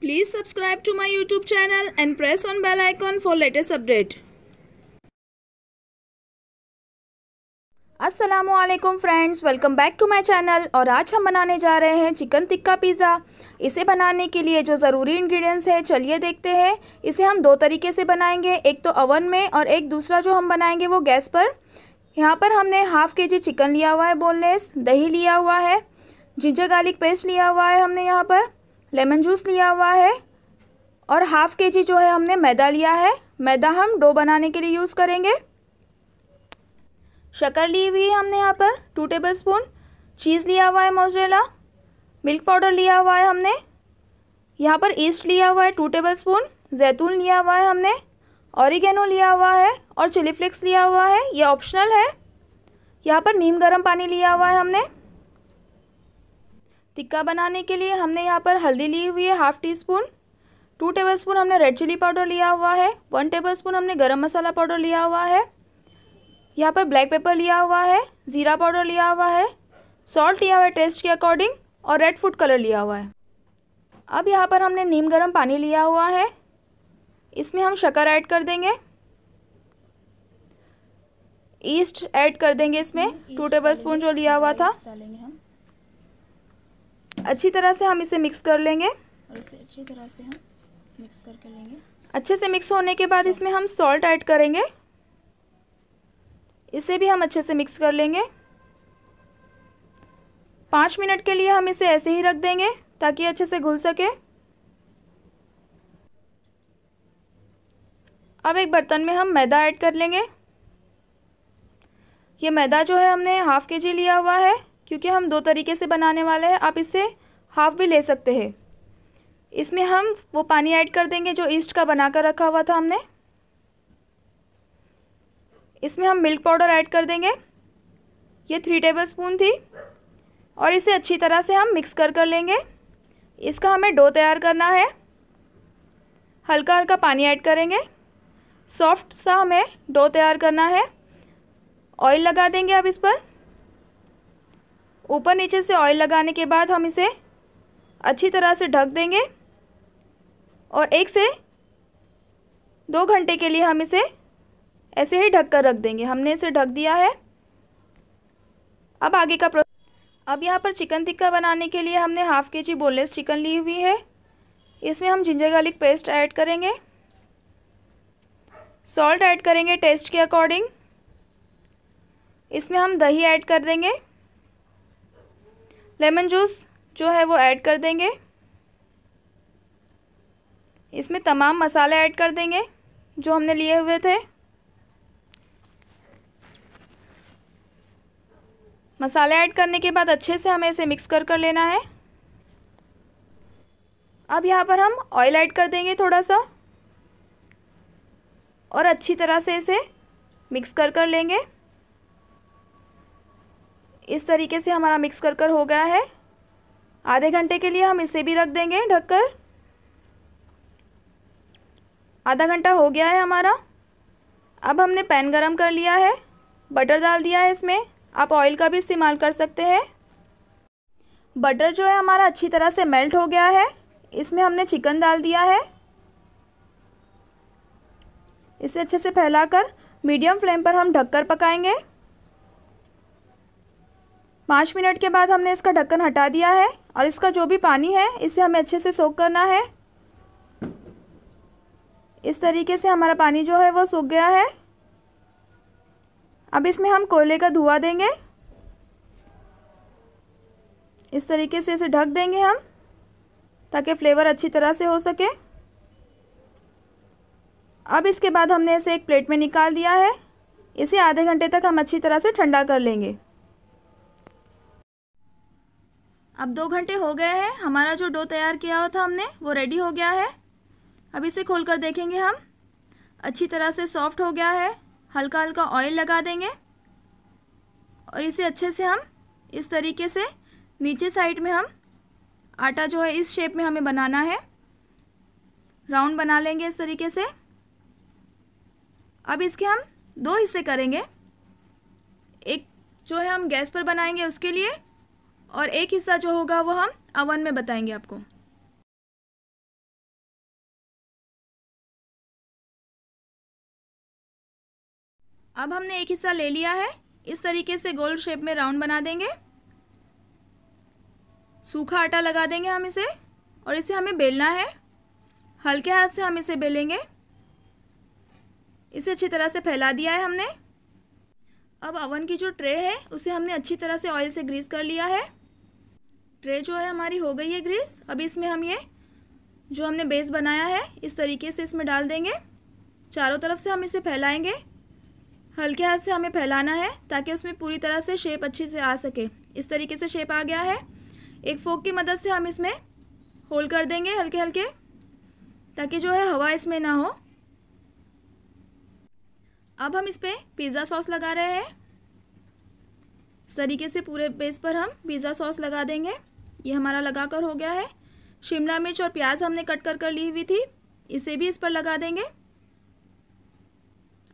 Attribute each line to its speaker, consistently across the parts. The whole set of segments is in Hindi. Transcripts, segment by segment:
Speaker 1: please subscribe to my YouTube channel and press on bell icon for latest update असलम friends welcome back to my channel और आज हम बनाने जा रहे हैं चिकन टिक्का पिज़्ज़ा इसे बनाने के लिए जो ज़रूरी इन्ग्रीडियंट्स है चलिए देखते हैं इसे हम दो तरीके से बनाएंगे एक तो ओवन में और एक दूसरा जो हम बनाएंगे वो गैस पर यहाँ पर हमने हाफ़ के जी चिकन लिया हुआ है बोनलेस दही लिया हुआ है जिंजर गार्लिक पेस्ट लिया हुआ है हमने यहाँ पर लेमन जूस लिया हुआ है और हाफ़ के जी जो है हमने मैदा लिया है मैदा हम डो बनाने के लिए यूज़ करेंगे शक्कर ली हुई है हमने यहाँ पर टू टेबल स्पून चीज़ लिया हुआ है मोजरेला मिल्क पाउडर लिया हुआ है हमने यहाँ पर ईस्ट लिया हुआ है टू टेबल स्पून जैतून लिया हुआ है हमने ऑरिगेनो लिया हुआ है और चिली फ्लेक्स लिया हुआ है ये ऑप्शनल है यहाँ पर नीम गर्म पानी लिया हुआ है हमने टिक्का बनाने के लिए हमने यहाँ पर हल्दी ली हुई है half teaspoon two tablespoon हमने रेड चिली पाउडर लिया हुआ है वन टेबल स्पून हमने गरम मसाला पाउडर लिया हुआ है यहाँ पर ब्लैक पेपर लिया हुआ है ज़ीरा पाउडर लिया हुआ है सॉल्ट लिया हुआ है टेस्ट के अकॉर्डिंग और रेड फूड कलर लिया हुआ है अब यहाँ पर हमने नीम गर्म पानी लिया हुआ है इसमें हम शक्कर ऐड कर देंगे ईस्ट ऐड कर देंगे इसमें टू टेबल स्पून जो लिया हुआ था अच्छी तरह से हम इसे मिक्स कर लेंगे और इसे अच्छी तरह से हम मिक्स करके लेंगे अच्छे से मिक्स होने के बाद इसमें हम सॉल्ट ऐड करेंगे इसे भी हम अच्छे से मिक्स कर लेंगे पाँच मिनट के लिए हम इसे ऐसे ही रख देंगे ताकि अच्छे से घुल सके अब एक बर्तन में हम मैदा ऐड कर लेंगे ये मैदा जो है हमने हाफ़ के जी लिया हुआ है क्योंकि हम दो तरीके से बनाने वाले हैं आप इसे हाफ भी ले सकते हैं इसमें हम वो पानी ऐड कर देंगे जो ईस्ट का बनाकर रखा हुआ था हमने इसमें हम मिल्क पाउडर ऐड कर देंगे ये थ्री टेबल स्पून थी और इसे अच्छी तरह से हम मिक्स कर कर लेंगे इसका हमें डो तैयार करना है हल्का हल्का पानी ऐड करेंगे सॉफ्ट सा हमें डो तैयार करना है ऑयल लगा देंगे अब इस पर ऊपर नीचे से ऑयल लगाने के बाद हम इसे अच्छी तरह से ढक देंगे और एक से दो घंटे के लिए हम इसे ऐसे ही ढक कर रख देंगे हमने इसे ढक दिया है अब आगे का प्रो अब यहाँ पर चिकन टिक्का बनाने के लिए हमने हाफ़ के जी बोनलेस चिकन ली हुई है इसमें हम जिंजर गार्लिक पेस्ट ऐड करेंगे सॉल्ट ऐड करेंगे टेस्ट के अकॉर्डिंग इसमें हम दही ऐड कर देंगे लेमन जूस जो है वो ऐड कर देंगे इसमें तमाम मसाले ऐड कर देंगे जो हमने लिए हुए थे मसाले ऐड करने के बाद अच्छे से हमें इसे मिक्स कर कर लेना है अब यहाँ पर हम ऑयल ऐड कर देंगे थोड़ा सा और अच्छी तरह से इसे मिक्स कर कर लेंगे इस तरीके से हमारा मिक्स कर कर हो गया है आधे घंटे के लिए हम इसे भी रख देंगे ढककर आधा घंटा हो गया है हमारा अब हमने पैन गरम कर लिया है बटर डाल दिया है इसमें आप ऑयल का भी इस्तेमाल कर सकते हैं बटर जो है हमारा अच्छी तरह से मेल्ट हो गया है इसमें हमने चिकन डाल दिया है इसे अच्छे से फैलाकर मीडियम फ्लेम पर हम ढककर पकाएंगे पाँच मिनट के बाद हमने इसका ढक्कन हटा दिया है और इसका जो भी पानी है इसे हमें अच्छे से सोख करना है इस तरीके से हमारा पानी जो है वो सूख गया है अब इसमें हम कोयले का धुआं देंगे इस तरीके से इसे ढक देंगे हम ताकि फ्लेवर अच्छी तरह से हो सके अब इसके बाद हमने इसे एक प्लेट में निकाल दिया है इसे आधे घंटे तक हम अच्छी तरह से ठंडा कर लेंगे अब दो घंटे हो गए हैं हमारा जो डो तैयार किया हुआ था हमने वो रेडी हो गया है अब इसे खोल कर देखेंगे हम अच्छी तरह से सॉफ्ट हो गया है हल्का हल्का ऑयल लगा देंगे और इसे अच्छे से हम इस तरीके से नीचे साइड में हम आटा जो है इस शेप में हमें बनाना है राउंड बना लेंगे इस तरीके से अब इसके हम दो हिस्से करेंगे एक जो है हम गैस पर बनाएंगे उसके लिए और एक हिस्सा जो होगा वो हम अवन में बताएंगे आपको अब हमने एक हिस्सा ले लिया है इस तरीके से गोल शेप में राउंड बना देंगे सूखा आटा लगा देंगे हम इसे और इसे हमें बेलना है हल्के हाथ से हम इसे बेलेंगे इसे अच्छी तरह से फैला दिया है हमने अब अवन की जो ट्रे है उसे हमने अच्छी तरह से ऑयल से ग्रीस कर लिया है ट्रे जो है हमारी हो गई है ग्रीस अभी इसमें हम ये जो हमने बेस बनाया है इस तरीके से इसमें डाल देंगे चारों तरफ से हम इसे फैलाएंगे हल्के हाथ से हमें फैलाना है ताकि उसमें पूरी तरह से शेप अच्छे से आ सके इस तरीके से शेप आ गया है एक फोक की मदद से हम इसमें होल कर देंगे हल्के हल्के ताकि जो है हवा इसमें ना हो अब हम इस पर पिज़्ज़ा सॉस लगा रहे हैं इस तरीके से पूरे बेस पर हम पिज़्ज़ा सॉस लगा देंगे ये हमारा लगाकर हो गया है शिमला मिर्च और प्याज हमने कट कर कर ली हुई थी इसे भी इस पर लगा देंगे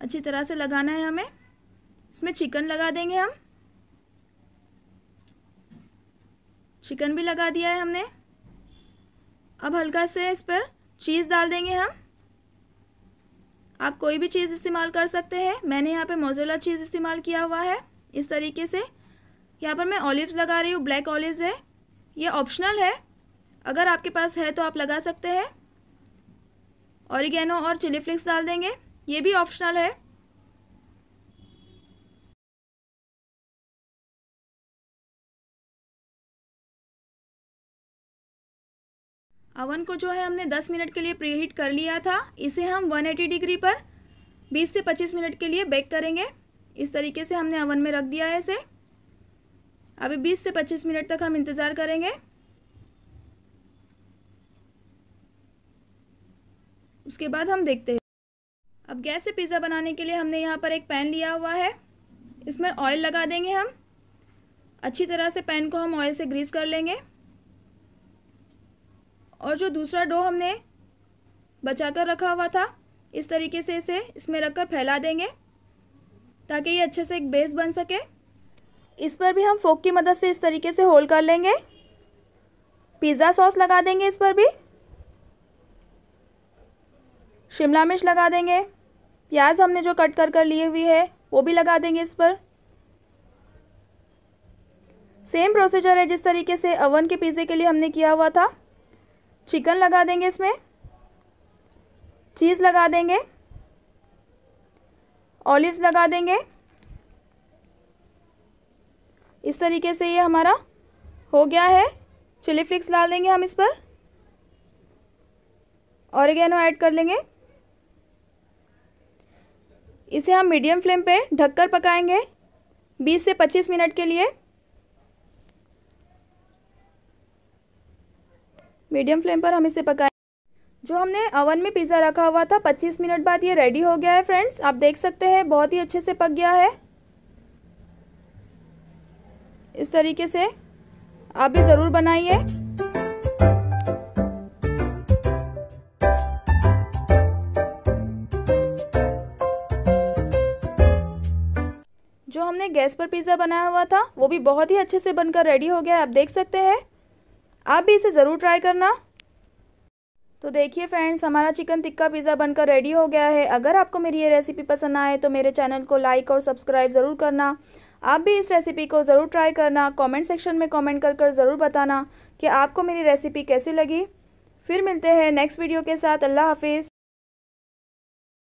Speaker 1: अच्छी तरह से लगाना है हमें इसमें चिकन लगा देंगे हम चिकन भी लगा दिया है हमने अब हल्का से इस पर चीज़ डाल देंगे हम आप कोई भी चीज़ इस्तेमाल कर सकते हैं मैंने यहाँ पे मोजरेला चीज़ इस्तेमाल किया हुआ है इस तरीके से यहाँ पर मैं ऑलिव्स लगा रही हूँ ब्लैक ऑलिव्स है ये ऑप्शनल है अगर आपके पास है तो आप लगा सकते हैं ऑरिगेनो और चिली फ्लिक्स डाल देंगे ये भी ऑप्शनल है अवन को जो है हमने 10 मिनट के लिए प्रीहीट कर लिया था इसे हम 180 डिग्री पर 20 से 25 मिनट के लिए बेक करेंगे इस तरीके से हमने अवन में रख दिया है इसे अभी 20 से 25 मिनट तक हम इंतज़ार करेंगे उसके बाद हम देखते हैं अब गैस से पिज़्ज़ा बनाने के लिए हमने यहाँ पर एक पैन लिया हुआ है इसमें ऑयल लगा देंगे हम अच्छी तरह से पैन को हम ऑयल से ग्रीस कर लेंगे और जो दूसरा डो हमने बचा कर रखा हुआ था इस तरीके से इसे इसमें रखकर फैला देंगे ताकि ये अच्छे से एक बेस बन सके इस पर भी हम फोक की मदद से इस तरीके से होल कर लेंगे पिज़्ज़ा सॉस लगा देंगे इस पर भी शिमला मिर्च लगा देंगे प्याज हमने जो कट कर कर लिए हुई है वो भी लगा देंगे इस पर सेम प्रोसीजर है जिस तरीके से अवन के पिज़्ज़े के लिए हमने किया हुआ था चिकन लगा देंगे इसमें चीज़ लगा देंगे ऑलिव्स लगा देंगे इस तरीके से ये हमारा हो गया है चिली फ्लिक्स डाल देंगे हम इस पर ऑरिगेनो ऐड कर लेंगे इसे हम मीडियम फ्लेम पे ढककर पकाएंगे 20 से 25 मिनट के लिए मीडियम फ्लेम पर हम इसे पकाएं जो हमने अवन में पिज़्ज़ा रखा हुआ था 25 मिनट बाद ये रेडी हो गया है फ्रेंड्स आप देख सकते हैं बहुत ही अच्छे से पक गया है इस तरीके से आप भी ज़रूर बनाइए जो हमने गैस पर पिज़्ज़ा बनाया हुआ था वो भी बहुत ही अच्छे से बनकर रेडी हो गया है आप देख सकते हैं आप भी इसे ज़रूर ट्राई करना तो देखिए फ्रेंड्स हमारा चिकन टिक्का पिज़्ज़ा बनकर रेडी हो गया है अगर आपको मेरी ये रेसिपी पसंद आए तो मेरे चैनल को लाइक और सब्सक्राइब ज़रूर करना आप भी इस रेसिपी को ज़रूर ट्राई करना कमेंट सेक्शन में कमेंट कर कर ज़रूर बताना कि आपको मेरी रेसिपी कैसी लगी फिर मिलते हैं नेक्स्ट वीडियो के साथ अल्लाह हाफिज़